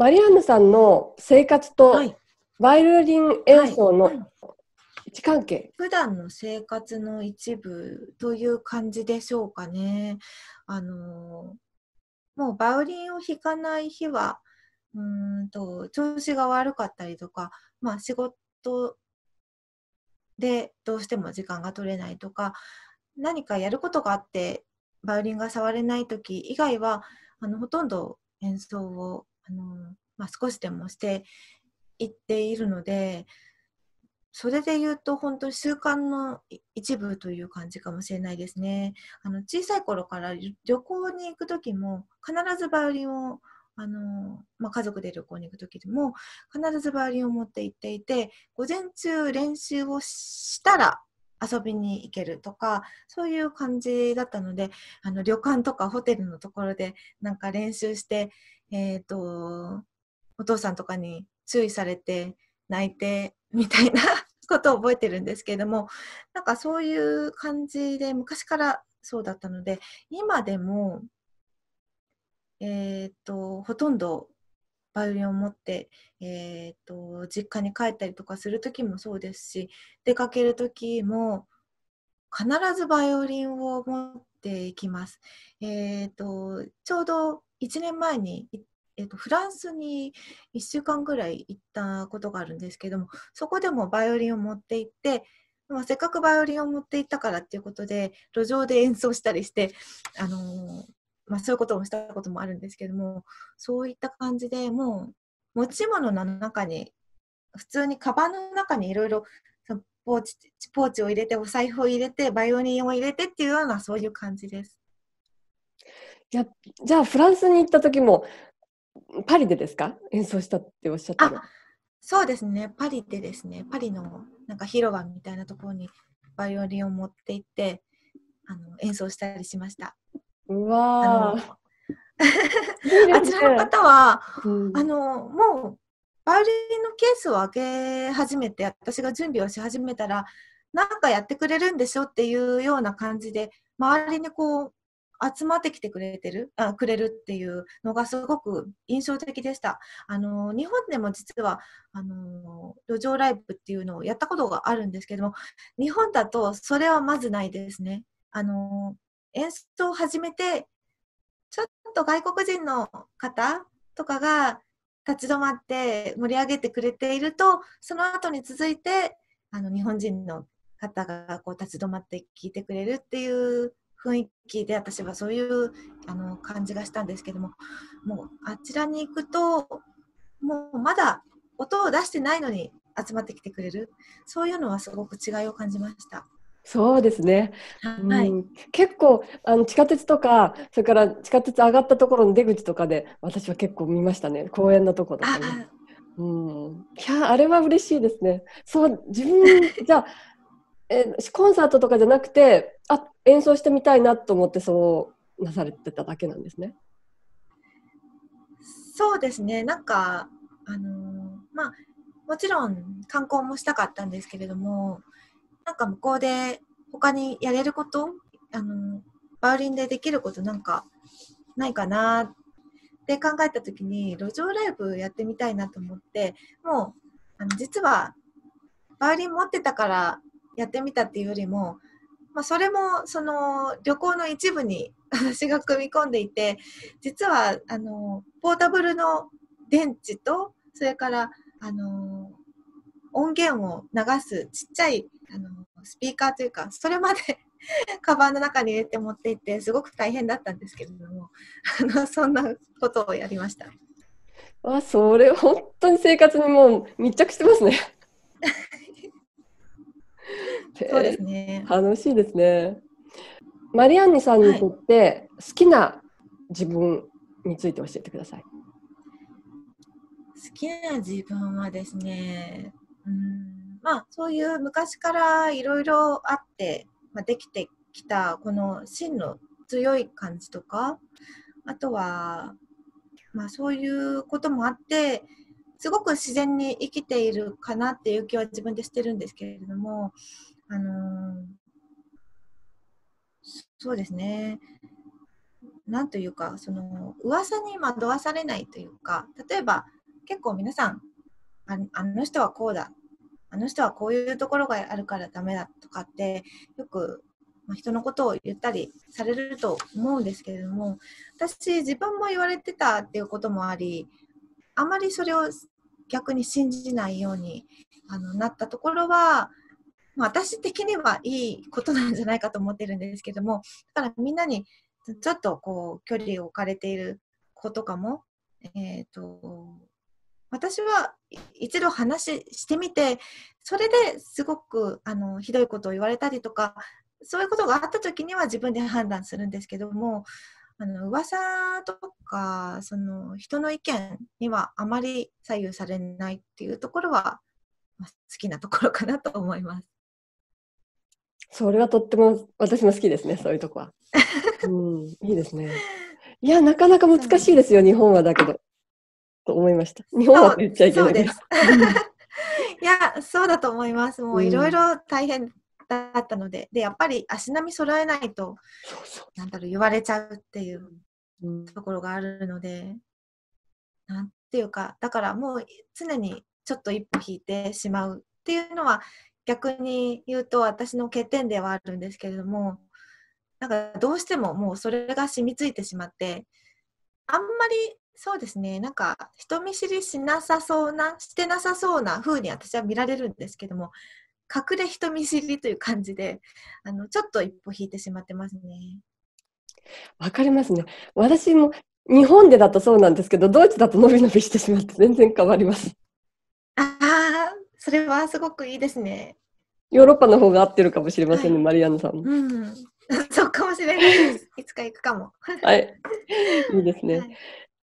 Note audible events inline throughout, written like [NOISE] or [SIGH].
マリアンヌさんの生活とバイオリン演奏の位置関係、はいはい、普段の生活の一部という感じでしょうかね。あのもうバイオリンを弾かない日はうんと調子が悪かったりとか、まあ、仕事でどうしても時間が取れないとか何かやることがあってバイオリンが触れない時以外はあのほとんど演奏をあの、まあ、少しでもしていっているのでそれで言うと本当に習慣の一部という感じかもしれないですね。あの小さい頃から旅行に行く時も必ずバイオリンをあのまあ、家族で旅行に行く時でも必ずバイオリンを持って行っていて午前中練習をしたら遊びに行けるとかそういう感じだったのであの旅館とかホテルのところでなんか練習してえー、と、お父さんとかに注意されて泣いてみたいな [LAUGHS] ことを覚えてるんですけれども、なんかそういう感じで昔からそうだったので、今でも、えっ、ー、と、ほとんどバイオリンを持って、えーと、実家に帰ったりとかする時もそうですし出かける時も必ずバイオリンを持っていきます。えーとちょうど1年前に、えーと、フランスに1週間ぐらい行ったことがあるんですけどもそこでもバイオリンを持って行って、まあ、せっかくバイオリンを持って行ったからっていうことで路上で演奏したりして、あのー、まあ、そういうことをしたこともあるんですけどもそういった感じでもう持ち物の中に普通にカバンの中にいろいろポーチを入れてお財布を入れてバイオリンを入れてっていうようなそういう感じです。じゃじゃあフランスに行った時もパリでですか演奏したっておっしゃったのそうですねパリでですねパリのなんか広場みたいなところにバイオリンを持って行ってあの演奏したりしましたうわああちらの方は、うん、あのもうバイオリンのケースを開け始めて私が準備をし始めたらなんかやってくれるんでしょっていうような感じで周りにこう集まってきてくれてるあくれるっていうのがすごく印象的でした。あの日本でも実はあの路上ライブっていうのをやったことがあるんですけども日本だとそれはまずないですね。あの演奏を始めてちょっと外国人の方とかが立ち止まって盛り上げてくれているとその後に続いてあの日本人の方がこう立ち止まって聞いてくれるっていう雰囲気で私はそういうあの感じがしたんですけどももうあちらに行くともうまだ音を出してないのに集まってきてくれるそういうのはすごく違いを感じました。そうですね、はい、うん、結構あの地下鉄とかそれから地下鉄上がったところの出口とかで私は結構見ましたね公園のところとかね。うん、いやあれは嬉しいですね。そう自分じゃあえコンサートとかじゃなくてあ演奏してみたいなと思ってそうなされてただけなんですね。そうですねなんかあのまあもちろん観光もしたかったんですけれどもなんか向こうで他にやれることあのバオリンでできることなんかないかなって考えた時に路上ライブやってみたいなと思ってもうあの実はバイオリン持ってたからやってみたっていうよりも、まあ、それもその旅行の一部に [LAUGHS] 私が組み込んでいて実はあのポータブルの電池とそれからあの音源を流すちっちゃいあのスピーカーというかそれまで [LAUGHS] カバンの中に入れて持っていってすごく大変だったんですけれども [LAUGHS] あのそんなことをやりましたあそれ本当に生活にもう密着してますねそうですね。楽しいですね。マリアンニさんにとって好きな自分について教えてください。はい、好きな自分はですね、うんまあそういう昔からいろいろあって、まあ、できてきたこの真の強い感じとか、あとはまあそういうこともあって。すごく自然に生きているかなっていう気は自分でしてるんですけれども、あのそうですねなんというかその噂に惑わされないというか例えば結構皆さんああの人はこうだあの人はこういうところがあるからダメだとかってよく、まあ、人のことを言ったりされると思うんですけれども私自分も言われてたっていうこともありあまりそれを逆に信じないようにあのなったところは私的にはいいことなんじゃないかと思ってるんですけどもだからみんなにちょっとこう距離を置かれている子とかも、えーと私は一度話してみてそれですごくあのひどいことを言われたりとかそういうことがあった時には自分で判断するんですけどもあの噂とかその人の意見にはあまり左右されないっていうところは好きなところかなと思います。それはとっても私も好きですね、そういうとこは。[LAUGHS] うん、いいですね。いや、なかなか難しいですよ、日本はだけど。と思いました。日本は言っちゃいけないです。[LAUGHS] いや、そうだと思います。もういろいろ大変だったので、うん、で、やっぱり足並み揃えないと、そうそうなんだろう、言われちゃうっていうところがあるので、うん、なんていうか、だからもう常にちょっと一歩引いてしまうっていうのは、逆に言うと私の欠点ではあるんですけれどもなんかどうしてももうそれが染みついてしまってあんまりそうですねなんか人見知りしなさそうなしてなさそうな風に私は見られるんですけども隠れ人見知りという感じであのちょっと一歩引いてしまってますね。わかりますね私も日本でだとそうなんですけどドイツだと伸び伸びしてしまって全然変わります。それはすごくいいですね。ヨーロッパの方が合ってるかもしれませんね、はい、マリアンヌさん。うん、[LAUGHS] そうかもしれないです。いつか行くかも。はい。いいですね。はい、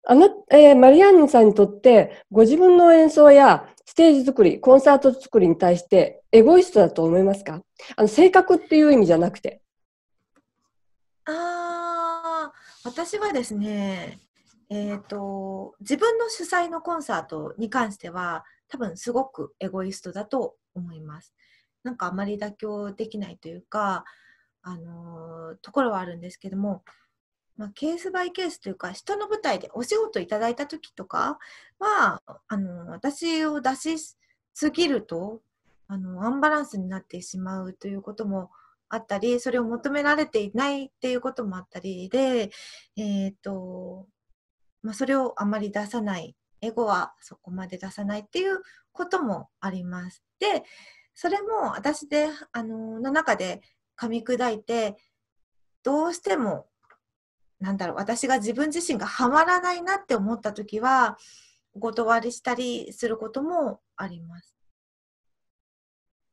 あの、えー、マリアンヌさんにとって、ご自分の演奏やステージ作り、コンサート作りに対して、エゴイストだと思いますかあの、性格っていう意味じゃなくて。ああ、私はですね、えっ、ー、と、自分の主催のコンサートに関しては、多分すごくエゴイストだと思います。なんかあまり妥協できないというか、あのー、ところはあるんですけども、まあ、ケースバイケースというか人の舞台でお仕事いただいた時とかはあのー、私を出しすぎるとあのアンバランスになってしまうということもあったりそれを求められていないっていうこともあったりで、えーとまあ、それをあまり出さないエゴはそこまで出さないっていうこともあります。でそれも私であのの中で噛み砕いてどうしてもなんだろう私が自分自身がハマらないなって思った時はお断りしたりすることもあります。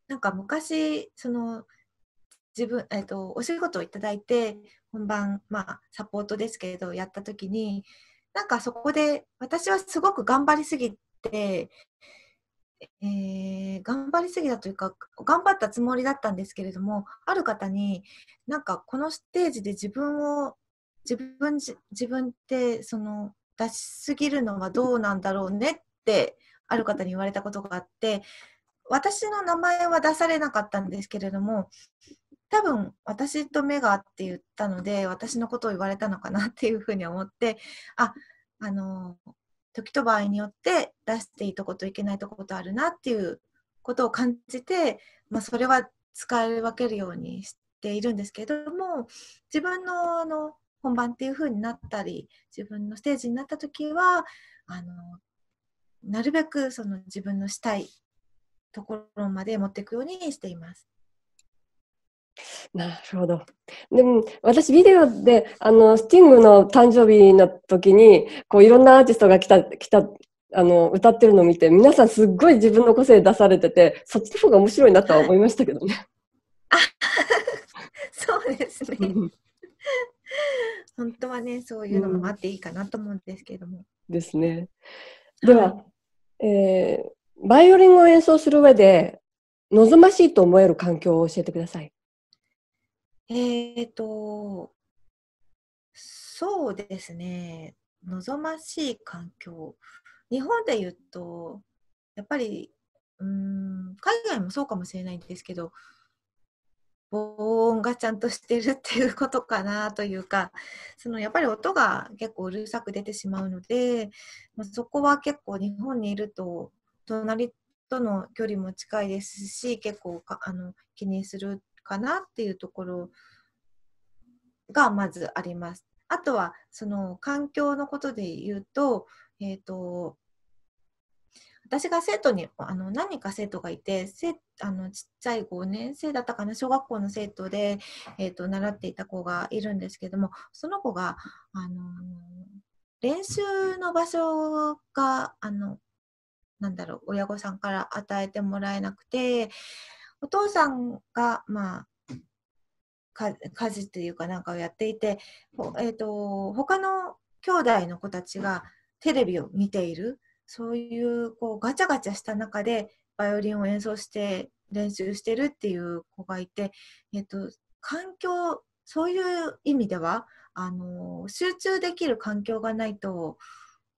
なんか昔その自分、えーと、とお仕事をいただいて本番、まあ、サポートですけれどやった時になんかそこで私はすごく頑張りすぎて、えー、頑張りすぎたというか頑張ったつもりだったんですけれどもある方になんかこのステージで自分を自分自分ってその出しすぎるのはどうなんだろうねってある方に言われたことがあって私の名前は出されなかったんですけれども多分私と目が合って言ったので私のことを言われたのかなっていうふうに思ってああの時と場合によって出していいとこといけないとことあるなっていうことを感じて、まあ、それは使い分けるようにしているんですけども自分のあの本番っていう風になったり自分のステージになった時はあのなるべくその自分のしたいところまで持っていくようにしています。なるほど。でも私ビデオであのスティングの誕生日の時にこういろんなアーティストが来た来たあの歌ってるのを見て皆さんすっごい自分の個性出されててそっちの方が面白いなとは思いましたけどね。あ [LAUGHS] そうですね。本当はねそういうのもあっていいかなと思うんですけども。ですね。では、はい、えー、バイオリンを演奏する上で望ましいと思える環境を教えてください。えっ、ー、と、そうですね、望ましい環境。日本で言うと、やっぱり、うん、海外もそうかもしれないんですけど、防音がちゃんとしてるっていうことかなというかそのやっぱり音が結構うるさく出てしまうので、まあ、そこは結構日本にいると隣との距離も近いですし結構あの気にするかなっていうところがまずあります。あとはその環境のことで言うと,、えーと、私が生徒にあの何人か生徒がいてあのちっちゃい5年生だったかな小学校の生徒で、えーと習っていた子がいるんですけどもその子があの練習の場所があのなんだろう親御さんから与えてもらえなくてお父さんが、まあ、家事というかなんかをやっていて、えーと、他の兄弟の子たちがテレビを見ているそういうこうガチャガチャした中でバイオリンを演奏して練習してるっていう子がいて、えーと環境そういう意味ではあの集中できる環境がないと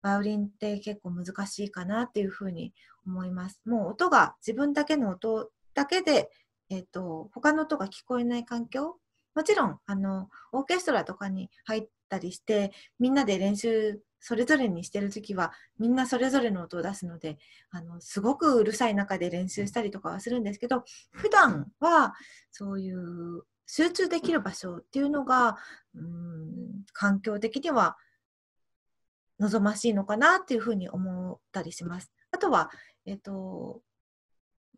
バイオリンって結構難しいかなっていうふうに思います。もう音が自分だけの音だけで、えーと、他の音が聞こえない環境もちろんあのオーケストラとかに入ったりしてみんなで練習それぞれにしてる時はみんなそれぞれの音を出すのであのすごくうるさい中で練習したりとかはするんですけど普段はそういう集中できる場所っていうのがうん環境的には望ましいのかなっていうふうに思ったりします。あとは、えっ、と、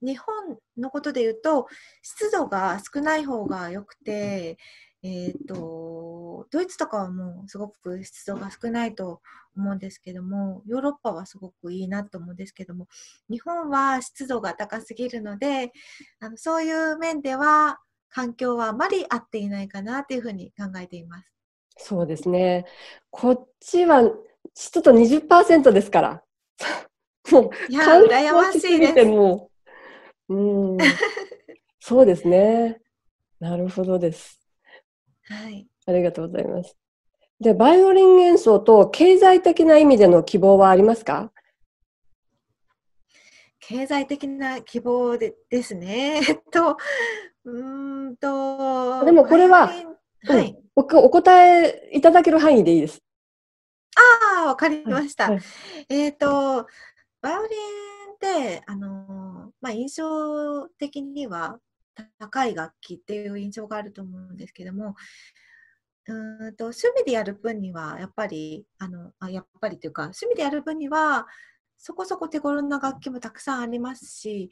日本のことで言うと湿度が少ない方が良くて、えーと、ドイツとかはもうすごく湿度が少ないと思うんですけどもヨーロッパはすごくいいなと思うんですけども日本は湿度が高すぎるのであのそういう面では環境はあまり合っていないかなというふうに考えています。そうですねこっちは湿度20%ですから。もう羨ましいです。うん。[LAUGHS] そうですね。なるほどです。はい。ありがとうございます。で、バイオリン演奏と経済的な意味での希望はありますか経済的な希望でですね。[LAUGHS] えっと、うんと。でもこれは、はい、うん、お答えいただける範囲でいいです。ああ、わかりました。はいえっ、と、バイオリンって、あのまあ、印象的には高い楽器っていう印象があると思うんですけどもうんと趣味でやる分にはやっぱりあのあやっぱりというか趣味でやる分にはそこそこ手頃な楽器もたくさんありますし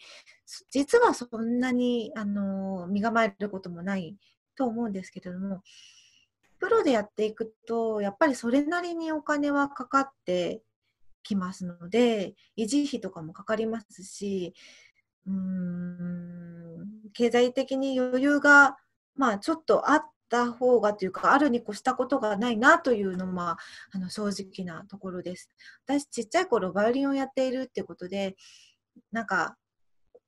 実はそんなにあの身構えることもないと思うんですけれどもプロでやっていくとやっぱりそれなりにお金はかかってきますので維持費とかもかかりますしうん経済的に余裕が、まあ、ちょっとあった方がというかあるに越したことがないなというのはあの正直なところです。私ちっちゃい頃バイオリンをやっているってことでなんか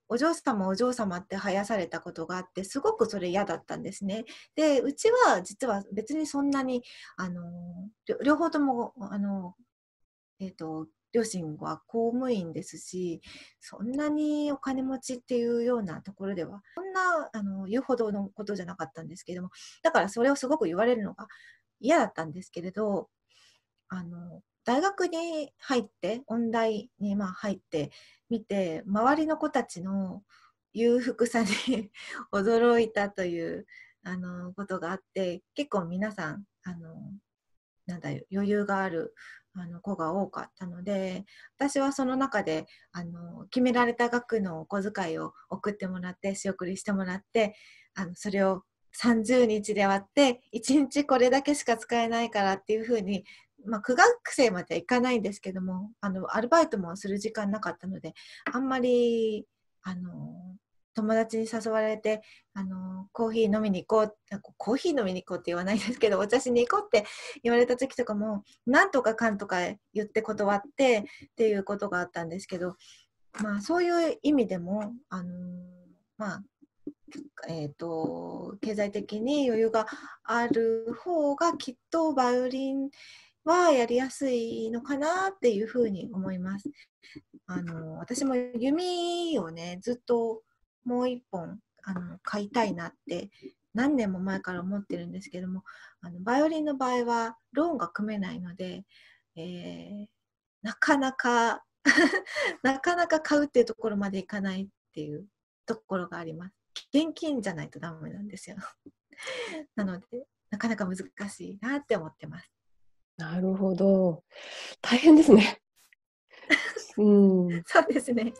お嬢様お嬢様って生やされたことがあってすごくそれ嫌だったんですね。でうちは実は別にそんなにあの両方ともあの、えーと両親は公務員ですしそんなにお金持ちっていうようなところではそんなあの言うほどのことじゃなかったんですけどもだからそれをすごく言われるのが嫌だったんですけれどあの大学に入って音大にまあ入ってみて周りの子たちの裕福さに [LAUGHS] 驚いたというあのことがあって結構皆さんあのなんだ余裕があるあの子が多かったので私はその中であの決められた額のお小遣いを送ってもらって仕送りしてもらってあのそれを30日で割って1日これだけしか使えないからっていうふうに、まあ、苦学生まではいかないんですけどもあのアルバイトもする時間なかったのであんまりあの友達に誘われて、あのコーヒー飲みに行こうコーヒー飲みに行こうって言わないですけどお茶しに行こうって言われた時とかもなんとかかんとか言って断ってっていうことがあったんですけど、まあ、そういう意味でも、あのまあ、えーと、経済的に余裕がある方がきっとバイオリンはやりやすいのかなっていうふうに思います。あの私も弓をねずっともう1本あの買いたいなって何年も前から思ってるんですけどもあのバイオリンの場合はローンが組めないので、えー、なかなか [LAUGHS] なかなか買うっていうところまでいかないっていうところがあります現金じゃないとダメなんですよ [LAUGHS] なのでなかなか難しいなって思ってますなるほど大変ですね [LAUGHS] うんそうですね